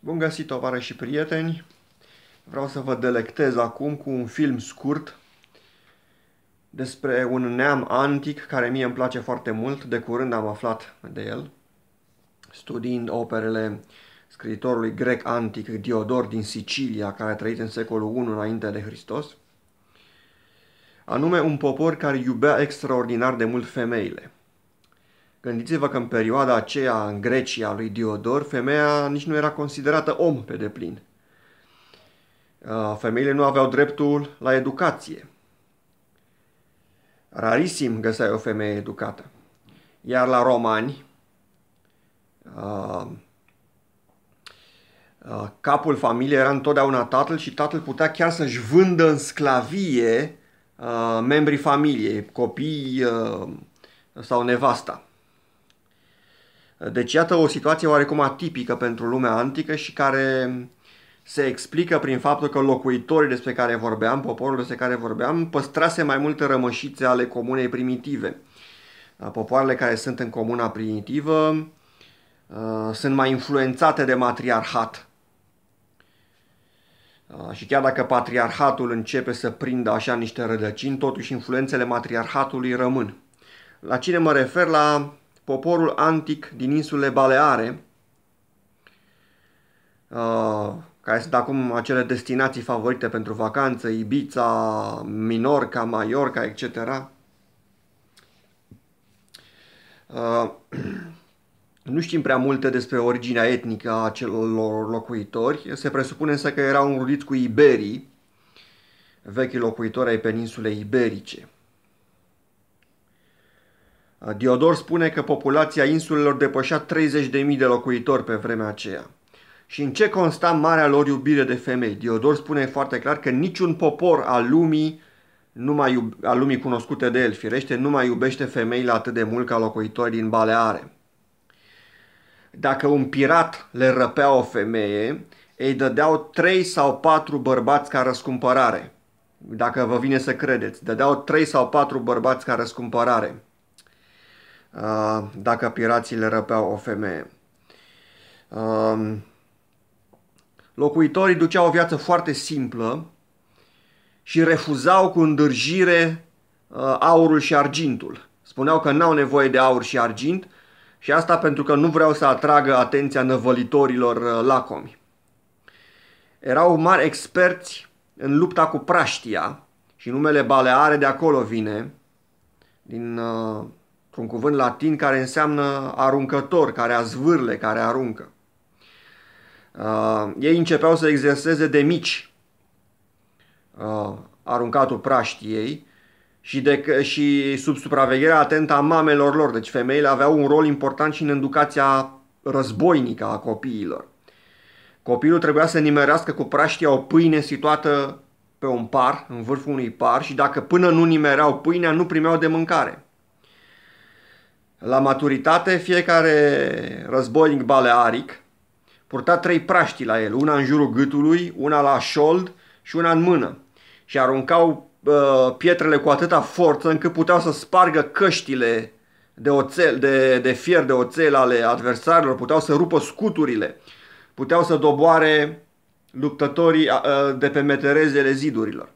Bun găsit, tovară și prieteni! Vreau să vă delectez acum cu un film scurt despre un neam antic care mie îmi place foarte mult, de curând am aflat de el, studiind operele scriitorului grec antic Diodor din Sicilia, care a trăit în secolul I înainte de Hristos, anume un popor care iubea extraordinar de mult femeile. Gândiți-vă că în perioada aceea în Grecia lui Diodor, femeia nici nu era considerată om pe deplin. Uh, femeile nu aveau dreptul la educație. Rarisim găseai o femeie educată. Iar la romani, uh, uh, capul familiei era întotdeauna tatăl și tatăl putea chiar să-și vândă în sclavie membrii familiei, copii sau nevasta. Deci iată o situație oarecum atipică pentru lumea antică și care se explică prin faptul că locuitorii despre care vorbeam, poporul despre care vorbeam, păstrase mai multe rămășițe ale comunei primitive. Uh, popoarele care sunt în comuna primitivă uh, sunt mai influențate de matriarhat. Uh, și chiar dacă patriarhatul începe să prindă așa niște rădăcini, totuși influențele matriarhatului rămân. La cine mă refer? La poporul antic din insulele Baleare, uh, care sunt acum acele destinații favorite pentru vacanță, Ibiza, Minorca, Mallorca, etc. Uh, nu știm prea multe despre originea etnică a celor locuitori. Se presupune însă că erau înrudiți cu iberii, vechi locuitori ai peninsulei iberice. Diodor spune că populația insulelor depășea 30.000 de locuitori pe vremea aceea. Și în ce consta marea lor iubire de femei? Diodor spune foarte clar că niciun popor al lumii, nu mai iub- al lumii cunoscute de el, firește, nu mai iubește femeile atât de mult ca locuitorii din Baleare. Dacă un pirat le răpea o femeie, ei dădeau trei sau patru bărbați ca răscumpărare. Dacă vă vine să credeți, dădeau trei sau patru bărbați ca răscumpărare. Uh, dacă pirații le răpeau o femeie. Um, locuitorii duceau o viață foarte simplă și refuzau cu îndârjire uh, aurul și argintul. Spuneau că n-au nevoie de aur și argint și asta pentru că nu vreau să atragă atenția năvălitorilor uh, lacomi. Erau mari experți în lupta cu praștia și numele Baleare de acolo vine, din un cuvânt latin care înseamnă aruncător, care a zvârle, care aruncă. Uh, ei începeau să exerseze de mici uh, aruncatul praștiei și, de, și sub supravegherea atentă a mamelor lor. Deci femeile aveau un rol important și în educația războinică a copiilor. Copilul trebuia să nimerească cu praștia o pâine situată pe un par, în vârful unui par și dacă până nu nimereau pâinea, nu primeau de mâncare. La maturitate, fiecare războinic balearic purta trei praști la el, una în jurul gâtului, una la șold și una în mână. Și aruncau uh, pietrele cu atâta forță încât puteau să spargă căștile de, oțel, de, de fier de oțel ale adversarilor, puteau să rupă scuturile, puteau să doboare luptătorii de pe meterezele zidurilor.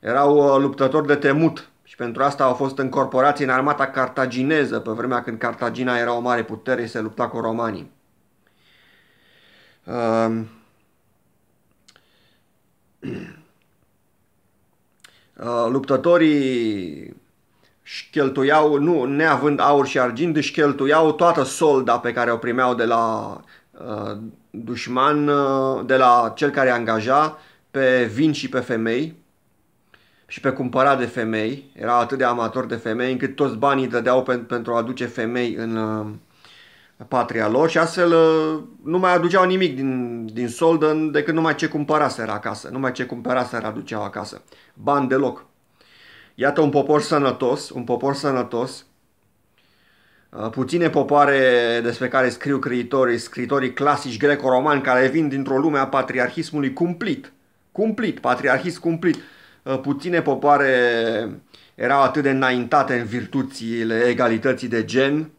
Erau uh, luptători de temut și pentru asta au fost încorporați în armata cartagineză pe vremea când Cartagina era o mare putere și se lupta cu romanii. Um. uh, luptătorii își cheltuiau, nu, neavând aur și argint, își cheltuiau toată solda pe care o primeau de la uh, dușman, uh, de la cel care angaja, pe vin și pe femei și pe cumpărat de femei, era atât de amator de femei încât toți banii dădeau pe, pentru a aduce femei în uh, patria lor și astfel uh, nu mai aduceau nimic din, din sold decât numai ce cumpăraseră acasă, numai ce cumpăraseră aduceau acasă. Bani deloc. Iată un popor sănătos, un popor sănătos, uh, Puține popoare despre care scriu creitorii, scritorii clasici greco-romani care vin dintr-o lume a patriarhismului cumplit. Cumplit, patriarhist cumplit. Uh, puține popoare erau atât de înaintate în virtuțile egalității de gen,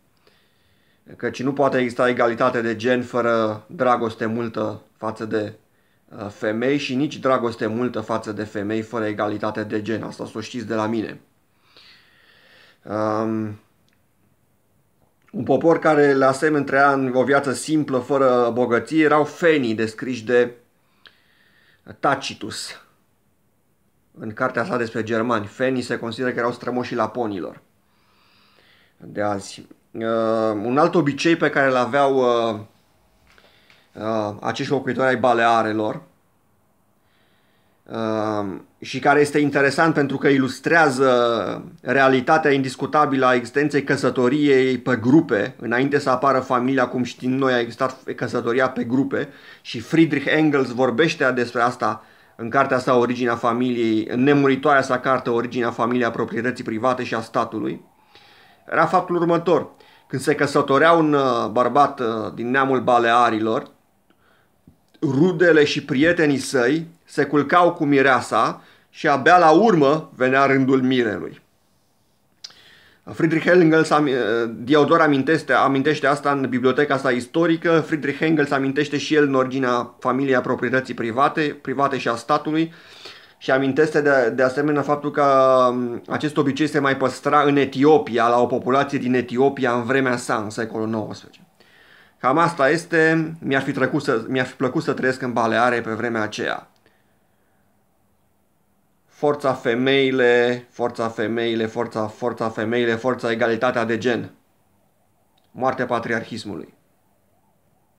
căci nu poate exista egalitate de gen fără dragoste multă față de uh, femei și nici dragoste multă față de femei fără egalitate de gen. Asta să o știți de la mine. Um, un popor care le asemenea ani o viață simplă, fără bogății, erau fenii descriși de Tacitus, în cartea sa despre germani. Fenii se consideră că erau strămoșii laponilor de azi. Uh, un alt obicei pe care îl aveau uh, uh, acești locuitori ai Balearelor și care este interesant pentru că ilustrează realitatea indiscutabilă a existenței căsătoriei pe grupe, înainte să apară familia, cum știm noi, a existat căsătoria pe grupe și Friedrich Engels vorbește despre asta în cartea sa Originea familiei, în nemuritoarea sa carte Originea familiei a proprietății private și a statului, era faptul următor. Când se căsătorea un uh, bărbat uh, din neamul Balearilor, rudele și prietenii săi se culcau cu mireasa și abia la urmă venea rândul mirelui. Friedrich Engels, eh, Diodor amintește, amintește asta în biblioteca sa istorică, Friedrich Engels amintește și el în originea familia proprietății private, private și a statului și amintește de, de asemenea faptul că mm, acest obicei se mai păstra în Etiopia, la o populație din Etiopia în vremea sa, în secolul XIX. Cam asta este, mi-ar fi, mi fi plăcut să trăiesc în Baleare pe vremea aceea forța femeile, forța femeile, forța, forța femeile, forța egalitatea de gen. Moartea patriarhismului.